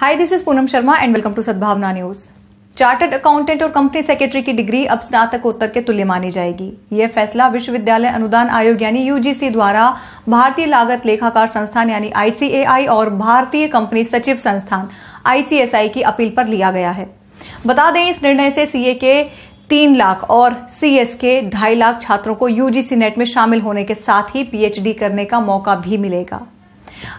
hi this is Poonam Sharma and welcome to Sadbhavna news chartered accountant और company secretary की degree अब स्नातकोत्तर के तुल्य मानी जाएगी यह फैसला विश्वविद्यालय अनुदान आयोग यानी यूजीसी द्वारा भारतीय लागत लेखाकार संस्थान यानी आईसीएआई और भारतीय कंपनी सचिव संस्थान आईसीएसआई की अपील पर लिया गया है बता दें इस निर्णय से सीए के तीन लाख और सीएस के ढाई लाख छात्रों को यूजीसी नेट में शामिल होने के साथ ही पीएचडी करने का मौका भी मिलेगा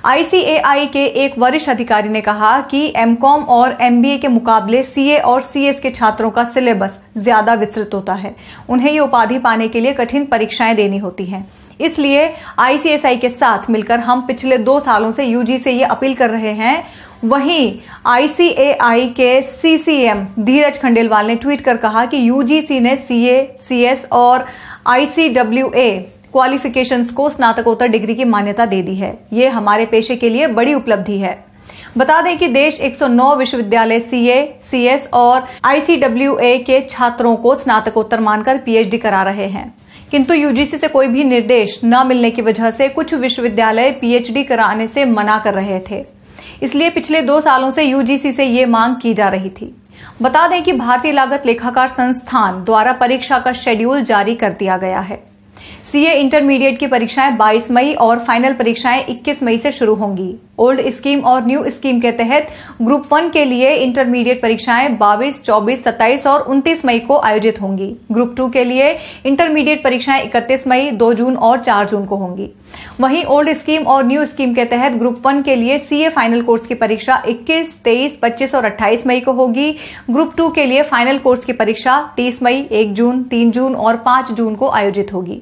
आईसीएआई के एक वरिष्ठ अधिकारी ने कहा कि एमकॉम और एमबीए के मुकाबले सीए और सीएस के छात्रों का सिलेबस ज्यादा विस्तृत होता है उन्हें ये उपाधि पाने के लिए कठिन परीक्षाएं देनी होती हैं इसलिए आईसीएसआई के साथ मिलकर हम पिछले दो सालों से यूजी से ये अपील कर रहे हैं वहीं आईसीएआई के सीसीएम धीरज खंडेलवाल ने ट्वीट कर कहा कि यूजीसी ने सीए सीएस और आईसीडब्ल्यूए क्वालिफिकेशंस को स्नातकोत्तर डिग्री की मान्यता दे दी है ये हमारे पेशे के लिए बड़ी उपलब्धि है बता दें कि देश 109 विश्वविद्यालय सीए, सीएस और आईसीडब्ल्यूए के छात्रों को स्नातकोत्तर मानकर पीएचडी करा रहे हैं किंतु यूजीसी से कोई भी निर्देश न मिलने की वजह से कुछ विश्वविद्यालय पीएचडी कराने से मना कर रहे थे इसलिए पिछले दो सालों से यूजीसी से ये मांग की जा रही थी बता दें कि भारतीय लागत लेखाकार संस्थान द्वारा परीक्षा का शेड्यूल जारी कर दिया गया है सीए इंटरमीडिएट की परीक्षाएं 22 मई और फाइनल परीक्षाएं 21 मई से शुरू होंगी ओल्ड स्कीम और न्यू स्कीम के तहत ग्रुप वन के लिए इंटरमीडिएट परीक्षाएं 22, 24, 27 और 29 मई को आयोजित होंगी ग्रुप टू के लिए इंटरमीडिएट परीक्षाएं 31 मई 2 जून और 4 जून को होंगी वहीं ओल्ड स्कीम और न्यू स्कीम के तहत ग्रुप वन के लिए सीए फाइनल कोर्स की परीक्षा इक्कीस तेईस पच्चीस और अट्ठाईस मई को होगी ग्रुप टू के लिए फाइनल कोर्स की परीक्षा तीस मई एक जून तीन जून और पांच जून को आयोजित होगी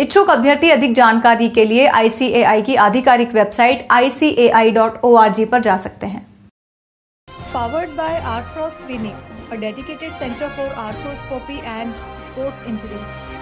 इच्छुक अभ्यर्थी अधिक जानकारी के लिए आईसीएआई की आधिकारिक वेबसाइट आई पर जा सकते हैं powered by Arthros clinic dedicated centre for arthroscopy and sports injuries